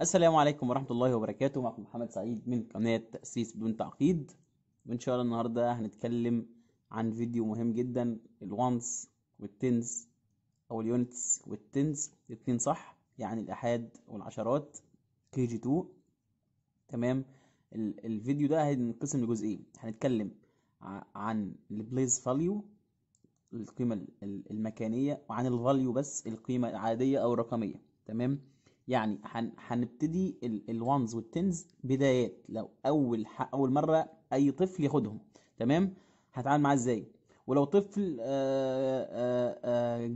السلام عليكم ورحمة الله وبركاته معكم محمد سعيد من قناة تأسيس بدون تعقيد وإن شاء الله النهاردة هنتكلم عن فيديو مهم جدا الوانس والتنز أو اليونتس والتنز الاتنين صح يعني الأحاد والعشرات كي جي 2 تمام الفيديو ده هينقسم لجزئين هنتكلم عن البليز فاليو القيمة المكانية وعن الفاليو بس القيمة العادية أو الرقمية تمام يعني هنبتدي الوانز والتنز بدايات لو أول أول مرة أي طفل ياخدهم تمام هتعامل معاه إزاي ولو طفل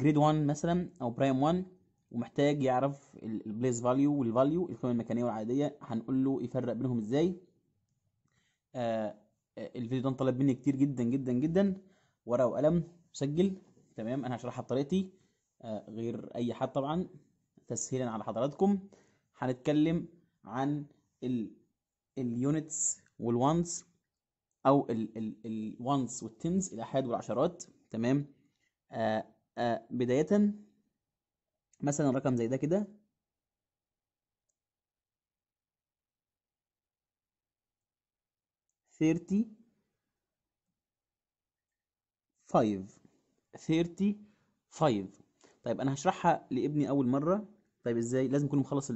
جريد آه، 1 آه، آه، مثلا أو برايم 1 ومحتاج يعرف البليس فاليو والفاليو القيمه المكانيه والعاديه هنقول له يفرق بينهم ازاي آه،, آه الفيديو ده انطلب مني كتير جدا جدا جدا ورقه وقلم سجل تمام انا هشرحها بطريقتي آه غير اي حد طبعا تسهيلا على حضراتكم هنتكلم عن اليونتس والوانس او الوانس والتنز الاحاد والعشرات تمام آه آه بدايه مثلا رقم زي ده كده ثيرتي فايف ثيرتي فايف طيب انا هشرحها لابني اول مره طيب ازاي لازم يكون مخلص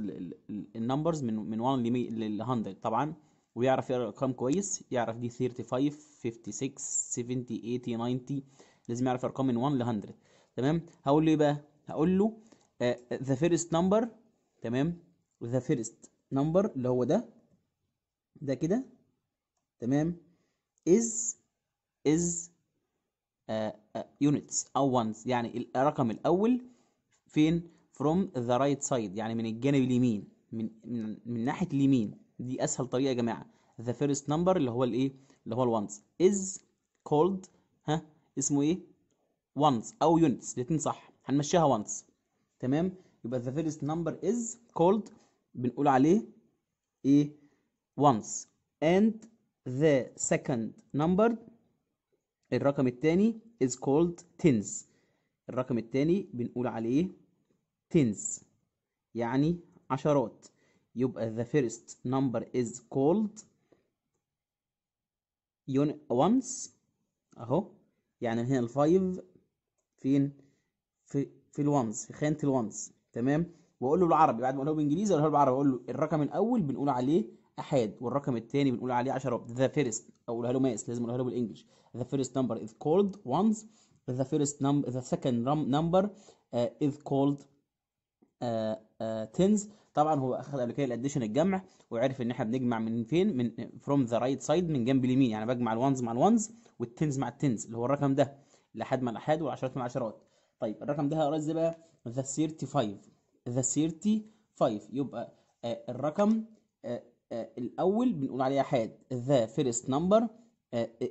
النمبرز من من 1 ل 100 طبعا ويعرف يقرا الارقام كويس يعرف دي 35 56 70 80 90 لازم يعرف ارقام من 1 ل 100 تمام هقول له ايه بقى هقول له ذا فيرست نمبر تمام ذا فيرست نمبر اللي هو ده ده كده تمام از از يونتس او وانز يعني الرقم الاول فين فروم ذا رايت سايد يعني من الجانب اليمين من من, من ناحيه اليمين دي اسهل طريقه يا جماعه ذا فيرست نمبر اللي هو الايه اللي هو الوانز از كولد ها اسمه ايه وانز او يونتس الاثنين صح هنمشيها وانز تمام يبقى the first number is called بنقول عليه ايه once and the second number الرقم الثاني is called tens الرقم الثاني بنقول عليه tens يعني عشرات يبقى the first number is called once اهو يعني هنا الفايف فين في في الونز في خانه الونز تمام واقول له بالعربي بعد ما اقول له بالانجليزي اقول له بالعربي اقول له الرقم الاول بنقول عليه احاد والرقم الثاني بنقول عليه 10 ذا فيرست اقولها له ماس لازم اقولها له بالانجلش ذا فيرست نمبر از كولد وانز ذا فيرست نمبر ذا سكند نمبر از كولد تنز طبعا هو اخذ قبل كده الاديشن الجمع وعرف ان احنا بنجمع من فين من فروم ذا رايت سايد من جنب اليمين يعني بجمع الوانز مع الوانز والتنز مع التنز اللي هو الرقم ده الاحد مع الاحاد والعشرات مع العشرات طيب الرقم ده هقراه ازاي بقى ذا 35 ذا 35 يبقى آه، الرقم آه، آه، الاول بنقول عليه حاد ذا فيرست نمبر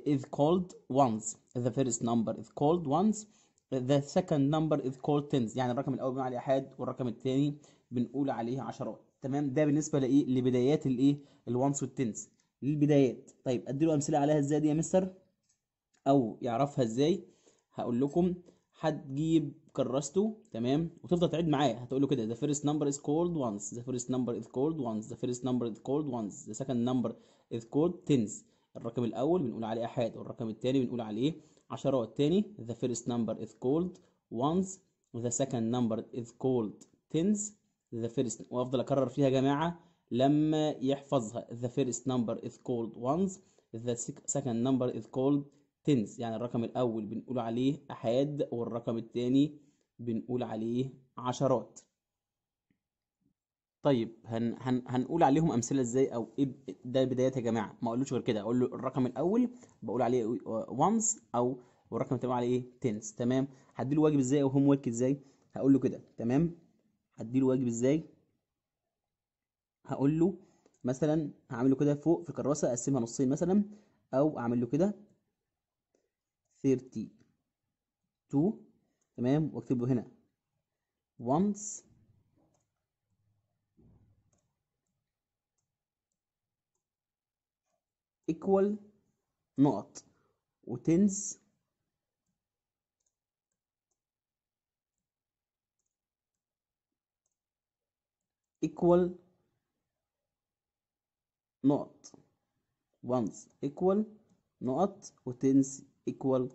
is called وانز the first number is called وانز the second number is called تنز يعني الرقم الاول بنقول عليه احاد والرقم الثاني بنقول عليه عشرات تمام ده بالنسبه لايه لبدايات الايه الوانز والتنز للبدايات طيب اديله امثله عليها ازاي دي يا مستر او يعرفها ازاي هقول لكم هتجيب كرسته تمام وتفضل تعيد معاه هتقول له كده the first number is called once the first number is called once the first number is called once the second number is called tens الرقم الاول بنقول عليه احاد والرقم الثاني بنقول عليه عشرات والثاني the first number is called once the second number is called tens the first وافضل اكرر فيها يا جماعه لما يحفظها the first number is called once the second number is called تنس يعني الرقم الأول بنقول عليه أحاد والرقم الثاني بنقول عليه عشرات طيب هن هن هنقول عليهم امثله ازاي او ايه ده بدايات يا جماعه ما اقولوش غير كده اقول له الرقم الاول بقول عليه وانس او والرقم الثاني عليه تنس تمام هديله واجب ازاي او هوم ورك ازاي هقول له كده تمام هديله واجب ازاي هقول له مثلا هعمل له كده فوق في الكراسه اقسمها نصين مثلا او اعمل له كده 32 تمام واكتبه هنا once equal نقط وتنز equal نقط once equal نقط وتنز ايكوال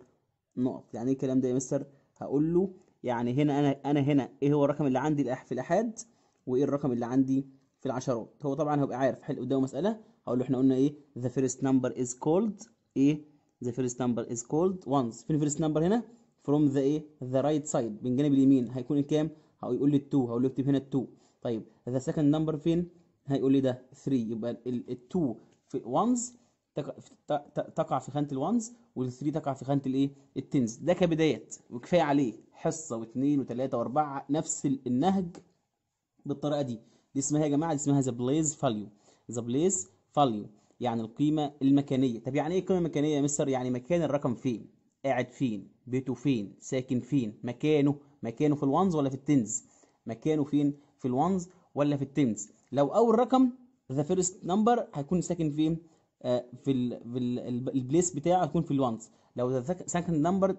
نقط يعني ايه الكلام ده يا مستر هقول له يعني هنا انا انا هنا ايه هو الرقم اللي عندي في الاحاد وايه الرقم اللي عندي في العشرات هو طبعا هبقى عارف حل قدامه مساله هقول له احنا قلنا ايه the first number is called ايه the first number is called once فين first number هنا from the ايه the right side من جانب اليمين هيكون الكام هيقول لي 2 هقول له اكتب هنا 2 طيب the second number فين هيقول لي ده 3 يبقى ال 2 في once تقع في خانه الوانز والثري تقع في خانه الايه التنز ده كبدايات وكفايه عليه حصه واثنين وثلاثه واربعه نفس النهج بالطريقه دي دي اسمها يا جماعه دي اسمها ذا بليز فاليو ذا بليز فاليو يعني القيمه المكانيه طب يعني ايه قيمه مكانيه يا مستر يعني مكان الرقم فين قاعد فين بيته فين ساكن فين مكانه مكانه في الوانز ولا في التنز مكانه فين في الوانز ولا في التنز لو اول رقم ذا فيرست نمبر هيكون ساكن فين آه، في الـ في الـ البليس بتاعه هيكون في الوانز لو ذا سكند نمبر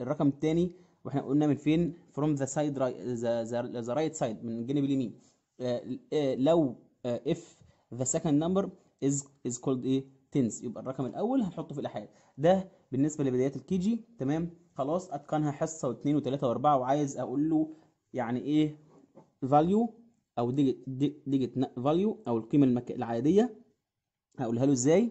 الرقم الثاني واحنا قلنا من فين فروم ذا سايد ذا رايت سايد من الجانب اليمين آه، آه، لو اف ذا سكند نمبر از از كولد ايه تنس يبقى الرقم الاول هنحطه في الاحاد ده بالنسبه لبدايات الكي جي تمام خلاص اتقنها حصه واثنين وثلاثه واربعه وعايز اقول له يعني ايه فاليو او ديجيت ديجيت فاليو او القيمه العاديه هقولها له ازاي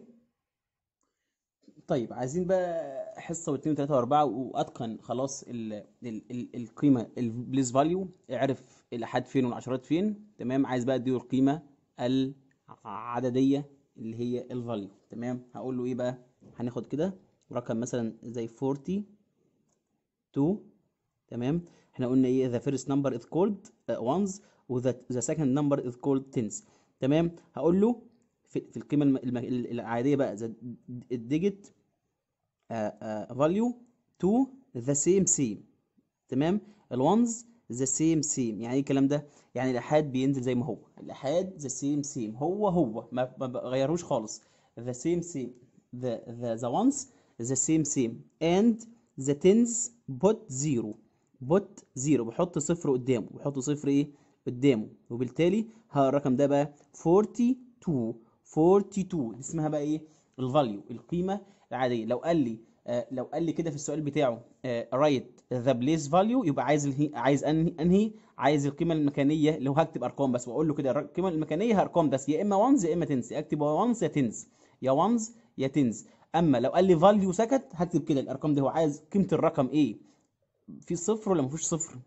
طيب عايزين بقى حصه واثنين وثلاثه واربعه واتقن خلاص ال ال ال القيمه البليس فاليو اعرف الاحاد فين والعشرات فين تمام عايز بقى اديله القيمه العدديه اللي هي الفاليو تمام هقول له ايه بقى هناخد كده رقم مثلا زي 42 تمام احنا قلنا ايه ذا فيرست نمبر از كولد ones وذا second نمبر از كولد تنس تمام هقول له في, في القيمه الم... العاديه بقى the digit uh, uh, value to the same تمام الونز ذا سيم سيم يعني ايه الكلام ده يعني الاحاد بينزل زي ما هو الاحاد ذا سيم سيم هو هو ما, ما غيروش خالص ذا سيم سيم ذا ذا ذا وانز ذا سيم سيم اند ذا تنز بوت زيرو بوت زيرو بحط صفر قدامه بحط صفر ايه قدامه وبالتالي ها الرقم ده بقى 42 42 دي اسمها بقى ايه الفاليو القيمه العاديه لو قال لي آه لو قال لي كده في السؤال بتاعه رايت ذا بليس فاليو يبقى عايز عايز انهي انهي عايز القيمه المكانيه لو هكتب ارقام بس واقول له كده القيمه المكانيه ارقام بس يا اما وانز يا اما تنس اكتب وانز يا تنس يا وانز يا تنس اما لو قال لي فاليو سكت هكتب كده الارقام دي هو عايز قيمه الرقم ايه في صفر ولا ما فيهوش صفر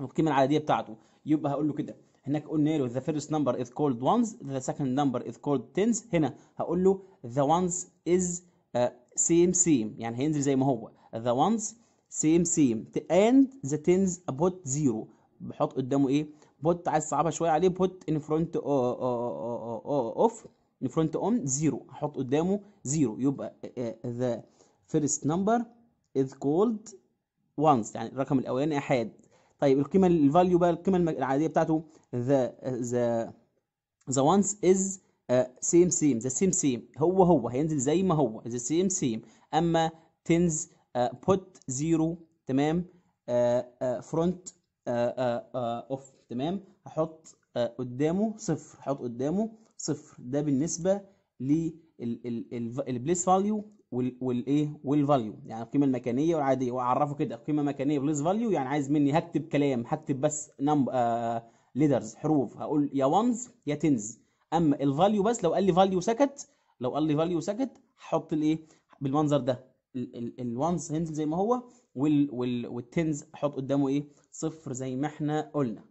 القيمه العاديه بتاعته يبقى هقول له كده هناك قلنا له the first number is called ones the second number is called tens هنا هقول له the ones is uh, same same يعني هينزل زي ما هو the ones same same and the tens about zero بحط قدامه ايه بوت عايز صعبها شويه عليه بوت in front of in front on zero هحط قدامه zero يبقى the first number is called ones يعني الرقم الاولاني احاد طيب القيمه الفاليو بقى القيمه العاديه بتاعته ذا ذا ذا وانس از سيم سيم ذا سيم سيم هو هو هينزل زي ما هو ذا سيم سيم اما تنز بوت زيرو تمام فرونت آه، اوف آه، آه، تمام هحط قدامه صفر هحط قدامه صفر ده بالنسبه للبليس فاليو والايه والفاليو يعني القيمه المكانيه والعاديه واعرفه كده قيمه مكانيه بليس فاليو يعني عايز مني هكتب كلام هكتب بس نمبر آه ليدرز حروف هقول يا وانز يا تنز اما الفاليو بس لو قال لي فاليو سكت لو قال لي فاليو سكت هحط الايه بالمنظر ده الوانز هينزل زي ما هو وال وال والتنز احط قدامه ايه صفر زي ما احنا قلنا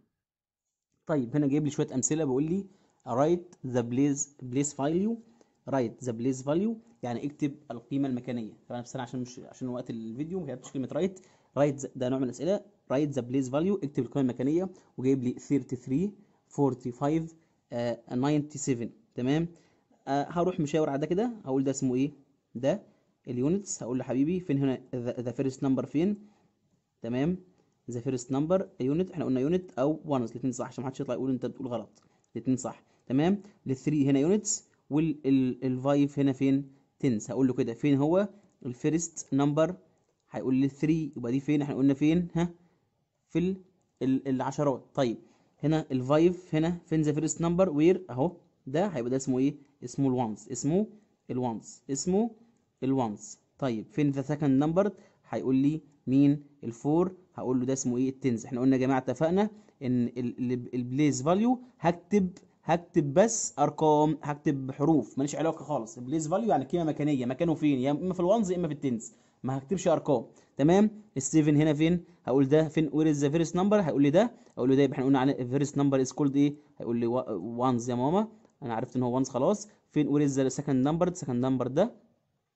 طيب هنا جايب لي شويه امثله بيقول لي write the place place value رايت ذا بليس فاليو يعني اكتب القيمه المكانيه طبعا بس انا عشان مش عشان وقت الفيديو ما كتبتش كلمه رايت رايت ده نوع من الاسئله رايت ذا بليس فاليو اكتب القيمه المكانيه وجايب لي 33 45 uh, 97 تمام uh, هروح مشاور على ده كده هقول ده اسمه ايه ده اليونتس هقول له حبيبي فين هنا ذا فيرست نمبر فين تمام ذا فيرست نمبر يونت احنا قلنا يونت او وانز الاثنين صح عشان ما حدش يطلع يقول انت بتقول غلط الاثنين صح تمام للثري 3 هنا يونتس والفايف هنا فين 10 هقول له كده فين هو الفيرست نمبر هيقول لي 3 يبقى دي فين احنا قلنا فين ها في العشرات طيب هنا الفايف هنا فين ذا فيرست نمبر وير اهو ده هيبقى ده اسمه ايه اسمه الوانز اسمه الوانز اسمه الوانز طيب فين ذا سكند نمبر هيقول لي مين الفور هقول له ده اسمه ايه التنز احنا قلنا يا جماعه اتفقنا ان البليز فاليو هكتب هكتب بس ارقام هكتب حروف ماليش علاقه خالص البليس فاليو يعني قيمه مكانيه مكانه فين يا اما في الوانز يا اما في التنس ما هكتبش ارقام تمام السيفن هنا فين هقول ده فين وير از ذا فيرست نمبر هيقول لي ده اقول له ده يبقى احنا قلنا عليه فيرست نمبر از كولد ايه هيقول لي وانز يا ماما انا عرفت ان هو وانز خلاص فين وير از ذا سكند نمبر سكند نمبر ده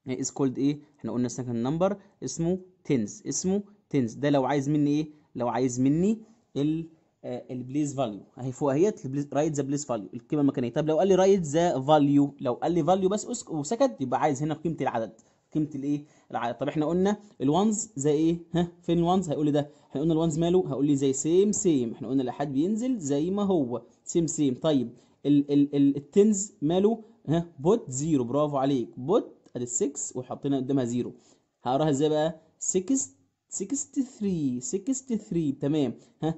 از كولد ايه احنا قلنا سكند نمبر اسمه تنز اسمه تنز ده لو عايز مني ايه لو عايز مني ال البليز فاليو اهي فوق اهيت رايت ذا بليز فاليو القيمه المكانيه طب لو قال لي رايت ذا فاليو لو قال لي فاليو بس وسكت يبقى عايز هنا قيمه العدد قيمه الايه العدد طب احنا قلنا الوانز زي ايه ها فين الوانز هيقول لي ده احنا قلنا الوانز ماله هقول لي زي سيم سيم احنا قلنا الاحاد بينزل زي ما هو سيم سيم طيب ال ال ال التنز ماله ها بوت زيرو برافو عليك بوت ادي 6 وحطينا قدامها زيرو هقراها ازاي بقى 6 63 63 تمام ها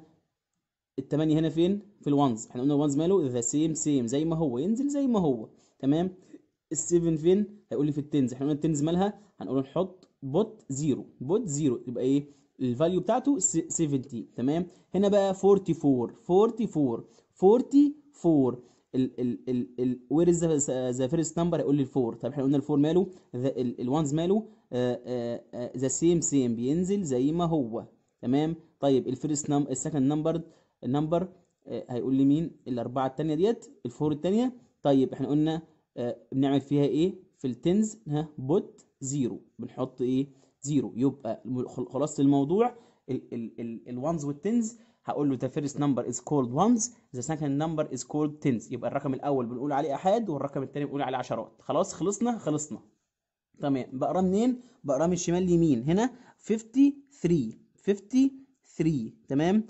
التمانية هنا فين في الوانز احنا قلنا الوانز ماله ذا سيم سيم زي ما هو ينزل زي ما هو تمام السيفن فين هيقول لي في التنز احنا قلنا التنز مالها هنقول نحط بوت زيرو بوت زيرو يبقى ايه الفاليو بتاعته 70 تمام هنا بقى 44 44 44 ال ال ال وير از ذا فيرست نمبر هيقول لي الفور طب احنا قلنا الفور ماله الوانز ماله ذا سيم سيم بينزل زي ما هو تمام طيب الفيرست نمبر السكند نمبر النمبر آه، هيقول لي مين الاربعه الثانيه ديت الفور الثانيه طيب احنا قلنا آه، بنعمل فيها ايه في التنز ها بوت زيرو بنحط ايه زيرو يبقى خلاصه الموضوع الوانز والتنز هقول له the first number is called ones the second number is called tens يبقى الرقم الاول بنقول عليه احاد والرقم الثاني بنقول عليه عشرات خلاص خلصنا خلصنا تمام بقرا منين بقرا من الشمال اليمين هنا 53 53 تمام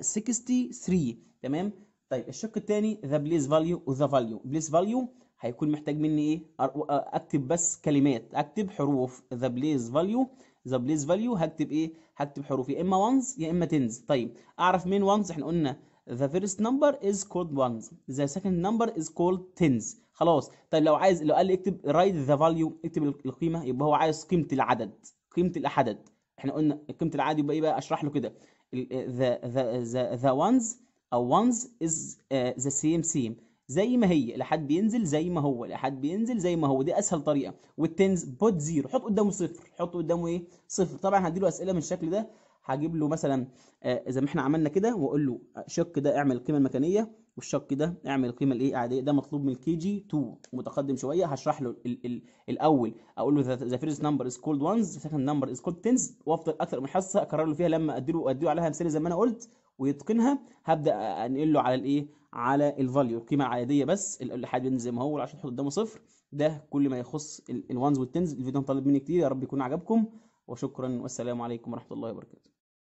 63 آه، آه، تمام طيب الشق الثاني ذا بليس فاليو وذا فاليو بليس فاليو هيكون محتاج مني ايه آه، اكتب بس كلمات اكتب حروف ذا بليس فاليو ذا بليس فاليو هكتب ايه هكتب حروف يا اما وانز يا اما تنز طيب اعرف مين وانز احنا قلنا ذا فيرست نمبر از كولد وانز ذا سكند نمبر از كولد تنز خلاص طيب لو عايز لو قال لي اكتب رايت ذا فاليو اكتب القيمه يبقى هو عايز قيمه العدد قيمه الاحدد احنا قلنا قيمه العدد يبقى ايه بقى اشرح له كده the the the, ones او ones is ذا uh, the same same زي ما هي لحد بينزل زي ما هو لحد بينزل زي ما هو دي اسهل طريقه والتنز بوت زيرو حط قدامه صفر حط قدامه ايه صفر طبعا هديله اسئله من الشكل ده هجيب له مثلا آه، زي ما احنا عملنا كده واقول له آه، شق ده اعمل القيمه المكانيه والشق ده اعمل القيمه الايه عاديه ده مطلوب من الكي جي 2 ومتقدم شويه هشرح له الـ الـ الاول اقول له ذا فيرست نمبر از كولد وانز سكند نمبر از كولد تنز وافضل اكثر من حصه اكرر له فيها لما اديله اديله عليها مثال زي ما انا قلت ويتقنها هبدا انقل له على الايه على الفاليو القيمه العاديه بس الاحاد بين زي ما هو عشان تحط قدامه صفر ده كل ما يخص الوانز والتنز الفيديو ده مني كتير يا رب يكون عجبكم وشكرا والسلام عليكم ورحمه الله وبركاته